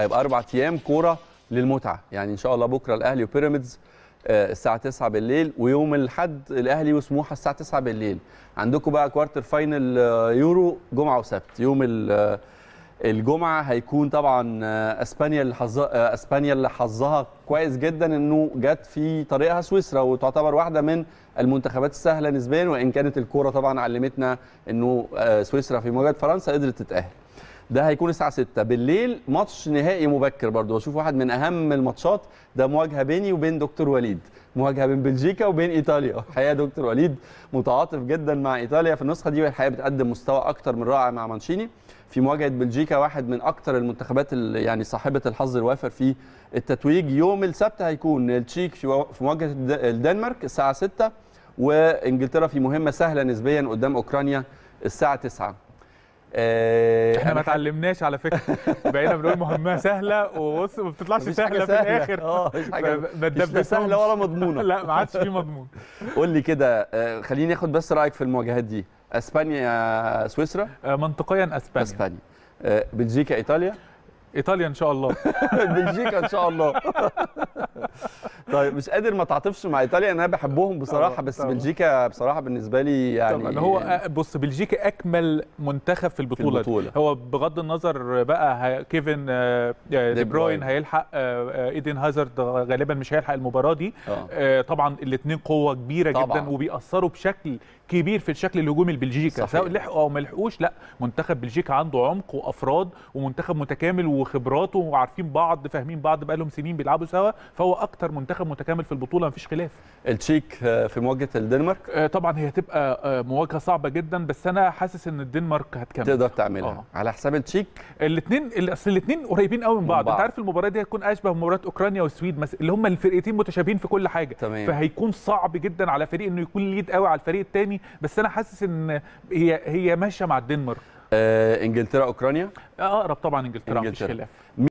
هيبقى اربع ايام كوره للمتعه يعني ان شاء الله بكره الاهلي وبيراميدز آه، الساعه 9 بالليل ويوم الاحد الاهلي وسموحه الساعه 9 بالليل عندكم بقى كوارتر آه، فاينل يورو جمعه وسبت يوم آه، الجمعه هيكون طبعا اسبانيا اللي حظها اسبانيا اللي حظها كويس جدا انه جت في طريقها سويسرا وتعتبر واحده من المنتخبات السهله نسبيا وان كانت الكوره طبعا علمتنا انه سويسرا في مواجهه فرنسا قدرت تتاهل ده هيكون الساعه 6 بالليل ماتش نهائي مبكر برضو بشوف واحد من اهم الماتشات ده مواجهه بيني وبين دكتور وليد مواجهه بين بلجيكا وبين ايطاليا الحقيقه دكتور وليد متعاطف جدا مع ايطاليا في النسخه دي والحقيقه بتقدم مستوى اكتر من رائع مع مانشيني في مواجهه بلجيكا واحد من اكتر المنتخبات اللي يعني صاحبه الحظ الوافر في التتويج يوم السبت هيكون التشيك في مواجهه الدنمارك الساعه 6 وانجلترا في مهمه سهله نسبيا قدام اوكرانيا الساعه 9 آه، احنا ما يعني اتعلمناش على فكره بقينا بنقول مهمه سهله وبص ما بتطلعش سهله في الاخر اه حاجه مش سهله ولا مضمونه لا ما عادش في مضمون قول لي كده آه، خليني اخد بس رايك في المواجهات دي اسبانيا سويسرا آه، منطقيا اسبانيا اسبانيا بلجيكا ايطاليا ايطاليا ان شاء الله بلجيكا ان شاء الله طيب مش قادر ما تعاطفش مع ايطاليا انا بحبهم بصراحه بس طبعا. بلجيكا بصراحه بالنسبه لي يعني طبعا هو بص بلجيكا اكمل منتخب في البطوله, في البطولة. هو بغض النظر بقى كيفن آه، آه، دي بروين هيلحق آه، ايدن هازارد غالبا مش هيلحق المباراه دي أوه. طبعا الاثنين قوه كبيره طبعا. جدا وبيأثروا بشكل كبير في الشكل الهجومي البلجيكي سواء لحقوا او ما لحقوش لا منتخب بلجيكا عنده عمق وافراد ومنتخب متكامل وخبراته وعارفين بعض فاهمين بعض بقالهم سنين بيلعبوا سوا فهو اكتر منتخب منتخب متكامل في البطوله مفيش خلاف التشيك آه، في مواجهه الدنمارك آه، طبعا هي هتبقى آه، مواجهه صعبه جدا بس انا حاسس ان الدنمارك هتكمل تقدر تعملها آه. على حساب التشيك الاثنين اصل الاثنين قريبين قوي من بعض. انت عارف المباراه دي هتكون اشبه بمباراه اوكرانيا والسويد مثلا اللي هم الفرقتين متشابهين في كل حاجه تمام. فهيكون صعب جدا على فريق انه يكون ليد قوي على الفريق الثاني بس انا حاسس ان هي هي ماشيه مع الدنمارك آه انجلترا اوكرانيا اقرب طبعا انجلترا, إنجلترا. مفيش خلاف